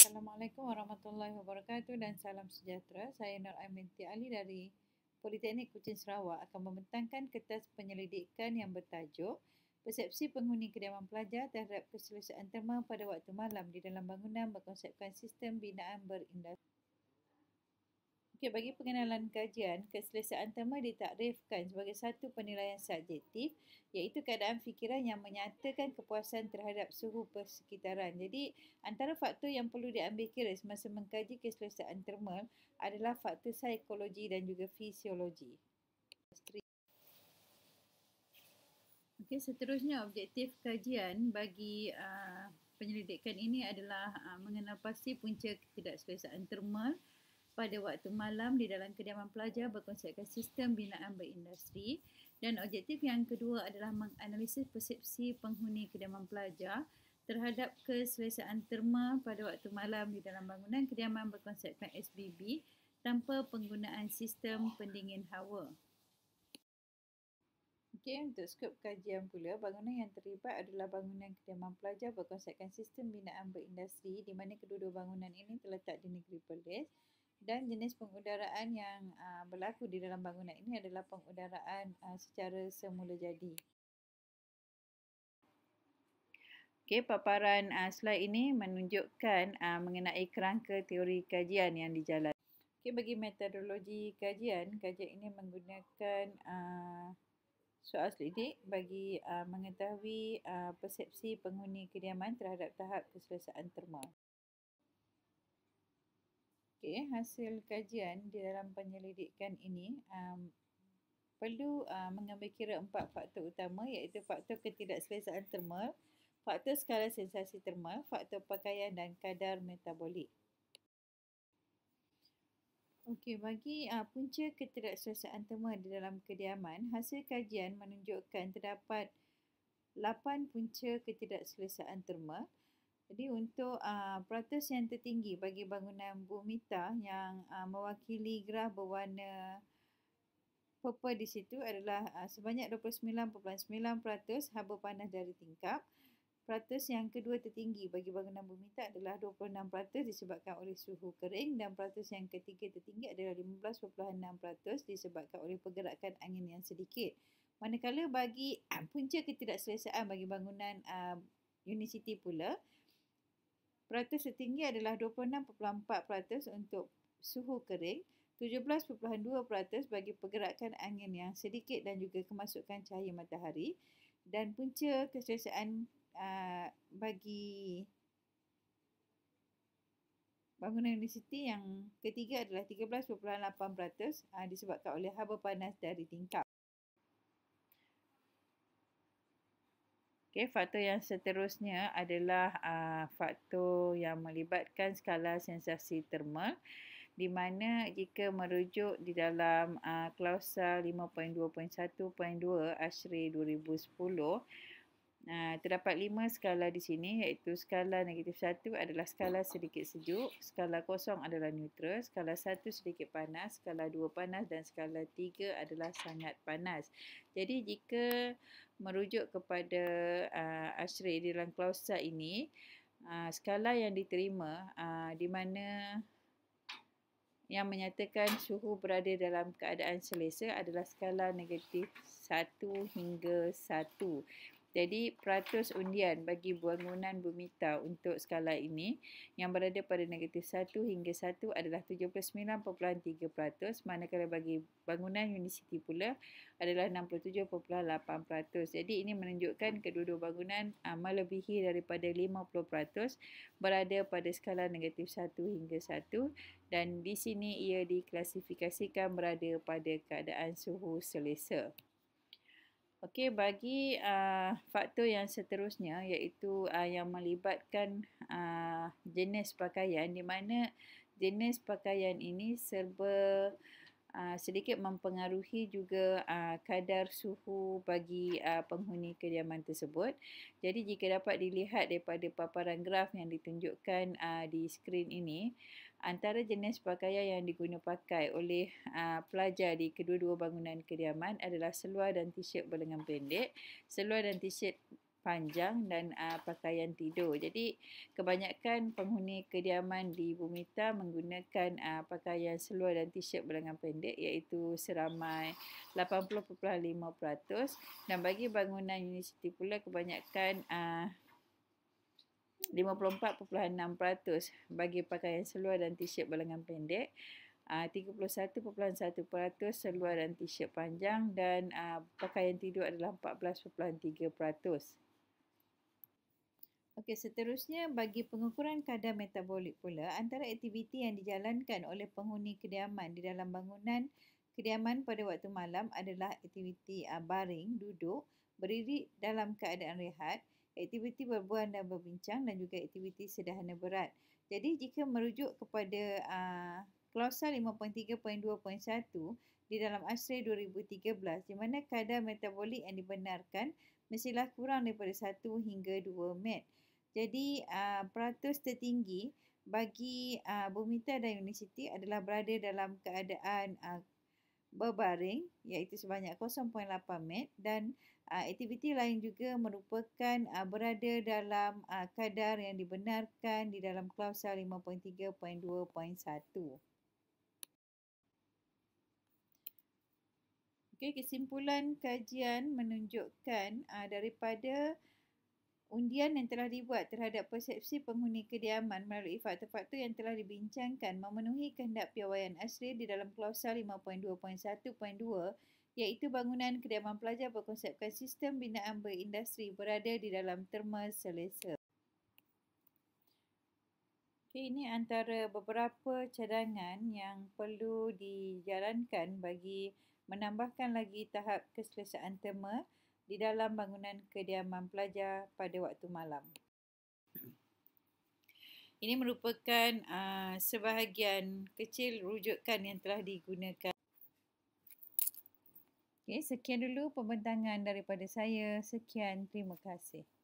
Assalamualaikum warahmatullahi wabarakatuh dan salam sejahtera. Saya Nur Aminti Ali dari Politeknik Kuching Sarawak akan membentangkan kertas penyelidikan yang bertajuk Persepsi penghuni kediaman pelajar terhadap keselesaan terma pada waktu malam di dalam bangunan berkonsepkan sistem binaan berindah. Okey, bagi pengenalan kajian, keselesaan tema ditakrifkan sebagai satu penilaian subjektif iaitu keadaan fikiran yang menyatakan kepuasan terhadap suhu persekitaran. Jadi, antara faktor yang perlu diambil kira semasa mengkaji keselesaan termal adalah faktor psikologi dan juga fisiologi. Okay, seterusnya objektif kajian bagi uh, penyelidikan ini adalah uh, mengenal pasti punca ketidakselesaan termal pada waktu malam di dalam kediaman pelajar berkonsepkan sistem binaan berindustri dan objektif yang kedua adalah menganalisis persepsi penghuni kediaman pelajar terhadap keselesaan terma pada waktu malam di dalam bangunan kediaman berkonsepkan SBB tanpa penggunaan sistem pendingin hawa. Okay untuk skop kajian pula, bangunan yang terlibat adalah bangunan kediaman pelajar berkonsepkan sistem binaan berindustri di mana kedua-dua bangunan ini terletak di negeri Perlis dan jenis pengudaraan yang uh, berlaku di dalam bangunan ini adalah pengudaraan uh, secara semula jadi. Okay, paparan uh, slide ini menunjukkan uh, mengenai kerangka teori kajian yang dijalankan. Okay, bagi metodologi kajian, kajian ini menggunakan uh, soal selidik bagi uh, mengetahui uh, persepsi penghuni kediaman terhadap tahap keselesaan termal. Okey, hasil kajian di dalam penyelidikan ini um, perlu uh, mengambil kira empat faktor utama iaitu faktor ketidakselesaan termal, faktor skala sensasi termal, faktor pakaian dan kadar metabolik. Okey, bagi uh, punca ketidakselesaan termal di dalam kediaman, hasil kajian menunjukkan terdapat 8 punca ketidakselesaan termal jadi untuk uh, peratus yang tertinggi bagi bangunan Bumita yang uh, mewakili graf berwarna purple di situ adalah uh, sebanyak 29.9% haba panas dari tingkap. Peratus yang kedua tertinggi bagi bangunan Bumita adalah 26% disebabkan oleh suhu kering dan peratus yang ketiga tertinggi adalah 15.6% disebabkan oleh pergerakan angin yang sedikit. Manakala bagi uh, punca ketidakselesaan bagi bangunan uh, Unicity pula, Peratus setinggi adalah 26.4% untuk suhu kering, 17.2% bagi pergerakan angin yang sedikit dan juga kemasukan cahaya matahari dan punca keselesaan uh, bagi bangunan universiti yang ketiga adalah 13.8% uh, ah, disebabkan oleh haba panas dari tingkap. Okay, faktor yang seterusnya adalah uh, faktor yang melibatkan skala sensasi termal di mana jika merujuk di dalam uh, klausa 5.2.1.2 asri 2010 Nah, terdapat lima skala di sini iaitu skala negatif satu adalah skala sedikit sejuk, skala kosong adalah neutral, skala satu sedikit panas, skala dua panas dan skala tiga adalah sangat panas. Jadi jika merujuk kepada uh, ah, asyri dalam klausa ini, uh, skala yang diterima uh, di mana yang menyatakan suhu berada dalam keadaan selesa adalah skala negatif 1 hingga 1. Jadi peratus undian bagi bangunan Bumita untuk skala ini yang berada pada negatif 1 hingga 1 adalah 79.3% manakala bagi bangunan universiti pula adalah 67.8%. Jadi ini menunjukkan kedua-dua bangunan uh, melebihi daripada 50% berada pada skala negatif 1 hingga 1 dan di sini ia diklasifikasikan berada pada keadaan suhu selesa. Okey, bagi uh, faktor yang seterusnya iaitu uh, yang melibatkan uh, jenis pakaian di mana jenis pakaian ini serba uh, Ah, sedikit mempengaruhi juga ah, kadar suhu bagi ah, penghuni kediaman tersebut. Jadi jika dapat dilihat daripada paparan graf yang ditunjukkan di skrin ini, antara jenis pakaian yang diguna pakai oleh pelajar di kedua-dua bangunan kediaman adalah seluar dan t-shirt berlengan pendek. Seluar dan t-shirt panjang dan uh, pakaian tidur. Jadi kebanyakan penghuni kediaman di Bumita menggunakan uh, pakaian seluar dan t-shirt berlengan pendek iaitu seramai 80.5% dan bagi bangunan universiti pula kebanyakan ah, uh, 54.6% bagi pakaian seluar dan t-shirt berlengan pendek. Uh, 31.1% seluar dan t-shirt panjang dan uh, pakaian tidur adalah 14.3%. Okey, seterusnya bagi pengukuran kadar metabolik pula, antara aktiviti yang dijalankan oleh penghuni kediaman di dalam bangunan kediaman pada waktu malam adalah aktiviti uh, baring, duduk, berdiri dalam keadaan rehat, aktiviti berbual dan berbincang dan juga aktiviti sederhana berat. Jadi jika merujuk kepada uh, klausa 5.3.2.1 di dalam ASRE 2013 di mana kadar metabolik yang dibenarkan mestilah kurang daripada 1 hingga 2 met. Jadi uh, peratus tertinggi bagi uh, ah, Bumita dan universiti adalah berada dalam keadaan uh, berbaring iaitu sebanyak 0.8 met dan uh, aktiviti lain juga merupakan uh, berada dalam uh, kadar yang dibenarkan di dalam klausa 5.3.2.1. Okay, kesimpulan kajian menunjukkan uh, daripada undian yang telah dibuat terhadap persepsi penghuni kediaman melalui fakta-fakta yang telah dibincangkan memenuhi kehendak piawaian asli di dalam klausa 5.2.1.2 iaitu bangunan kediaman pelajar berkonsepkan sistem binaan berindustri berada di dalam terma selesa. Okay, ini antara beberapa cadangan yang perlu dijalankan bagi menambahkan lagi tahap keselesaan terma di dalam bangunan kediaman pelajar pada waktu malam. Ini merupakan uh, sebahagian kecil rujukan yang telah digunakan. Okay, sekian dulu pembentangan daripada saya. Sekian, terima kasih.